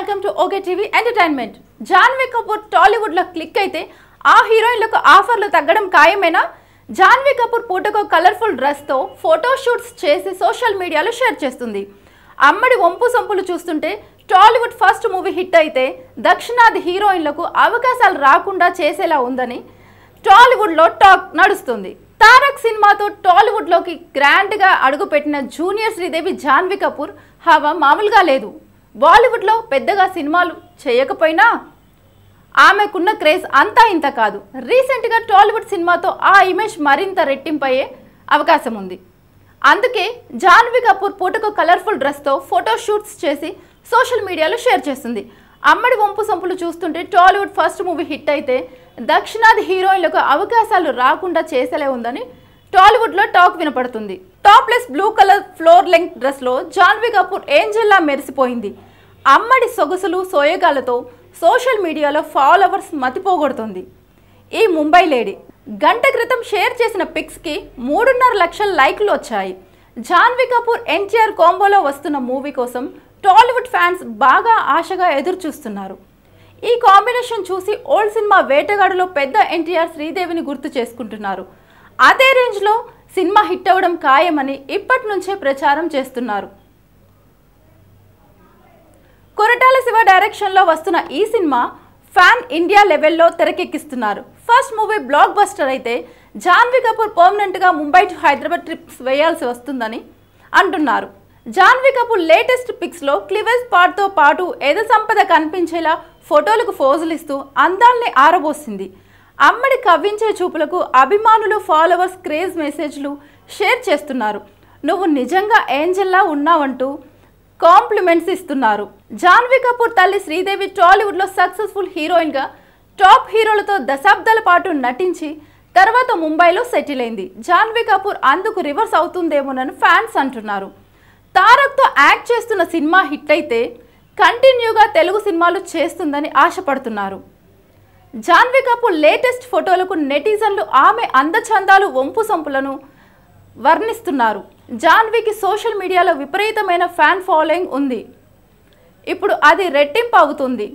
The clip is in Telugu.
welcome to OK TV entertainment Janhvi Kapoor టాలీవుడ్లో క్లిక్ అయితే ఆ హీరోయిన్లకు ఆఫర్లు తగ్గడం ఖాయమేనా జాన్వీ కపూర్ పూటకు కలర్ఫుల్ డ్రెస్తో ఫోటోషూట్స్ చేసి సోషల్ మీడియాలో షేర్ చేస్తుంది అమ్మడి వంపు సొంపులు చూస్తుంటే టాలీవుడ్ ఫస్ట్ మూవీ హిట్ అయితే దక్షిణాది హీరోయిన్లకు అవకాశాలు రాకుండా చేసేలా ఉందని టాలీవుడ్లో టాక్ నడుస్తుంది తారక్ సినిమాతో టాలీవుడ్లోకి గ్రాండ్గా అడుగుపెట్టిన జూనియర్ శ్రీదేవి జాన్వీ కపూర్ హవా మామూలుగా లేదు బాలీవుడ్లో పెద్దగా సినిమాలు చేయకపోయినా ఆమెకున్న క్రేజ్ అంతా ఇంత కాదు రీసెంట్గా టాలీవుడ్ సినిమాతో ఆ ఇమేజ్ మరింత రెట్టింపయ్యే అవకాశం ఉంది అందుకే జాన్వి కపూర్ పూటకు కలర్ఫుల్ డ్రెస్తో ఫోటోషూట్స్ చేసి సోషల్ మీడియాలో షేర్ చేస్తుంది అమ్మడి వంపు సంపులు చూస్తుంటే టాలీవుడ్ ఫస్ట్ మూవీ హిట్ అయితే దక్షిణాది హీరోయిన్లకు అవకాశాలు రాకుండా చేసేలే ఉందని టాలీవుడ్ లో టాక్ వినపడుతుంది topless blue colour floor length dress లో జాన్వీ కపూర్ ఏంజల్లా మెరిసిపోయింది అమ్మడి సొగసులు సోయగాలతో సోషల్ మీడియాలో ఫాలోవర్స్ మతిపోగొడుతుంది ఈ ముంబై లేడీ గంట క్రితం షేర్ చేసిన పిక్స్కి మూడున్నర లక్షల లైక్లు వచ్చాయి జాన్వీ కపూర్ ఎన్టీఆర్ కాంబోలో వస్తున్న మూవీ కోసం టాలీవుడ్ ఫ్యాన్స్ బాగా ఆశగా ఎదురు చూస్తున్నారు ఈ కాంబినేషన్ చూసి ఓల్డ్ సినిమా వేటగాడులో పెద్ద ఎన్టీఆర్ శ్రీదేవిని గుర్తు చేసుకుంటున్నారు అదే రేంజ్లో సినిమా హిట్ అవ్వడం ఖాయమని ఇప్పటి నుంచే ప్రచారం చేస్తున్నారు కొరటాల శివ డైరెక్షన్లో వస్తున్న ఈ సినిమా ఫ్యాన్ ఇండియా లెవెల్లో తెరకెక్కిస్తున్నారు ఫస్ట్ మూవీ బ్లాక్ బస్టర్ అయితే జాన్వీ కపూర్ పర్మనెంట్గా ముంబై టు హైదరాబాద్ ట్రిప్స్ వేయాల్సి వస్తుందని అంటున్నారు జాన్వీ కపూర్ లేటెస్ట్ పిక్స్లో క్లివెస్ పార్ట్తో పాటు ఎద సంపద కనిపించేలా ఫోటోలకు ఫోజులు ఇస్తూ అందాల్ని ఆరబోసింది అమ్మడి కవ్వించే చూపులకు అభిమానులు ఫాలోవర్స్ క్రేజ్ మెసేజ్లు షేర్ చేస్తున్నారు నువ్వు నిజంగా ఏంజల్లా ఉన్నావంటూ కాంప్లిమెంట్స్ ఇస్తున్నారు జాన్వీ కపూర్ తల్లి శ్రీదేవి టాలీవుడ్లో సక్సెస్ఫుల్ హీరోయిన్గా టాప్ హీరోలతో దశాబ్దాల పాటు నటించి తర్వాత ముంబైలో సెటిల్ అయింది జాన్వీ కపూర్ అందుకు రివర్స్ అవుతుందేమోనని ఫ్యాన్స్ అంటున్నారు తారక్తో యాక్ట్ చేస్తున్న సినిమా హిట్ అయితే కంటిన్యూగా తెలుగు సినిమాలు చేస్తుందని ఆశపడుతున్నారు జాన్వీ కపూర్ లేటెస్ట్ ఫోటోలకు నెటిజన్లు ఆమె అందచందాలు వంపు సంపులను వర్ణిస్తున్నారు జాన్వీకి సోషల్ మీడియాలో విపరీతమైన ఫ్యాన్ ఫాలోయింగ్ ఉంది ఇప్పుడు అది రెట్టింపు అవుతుంది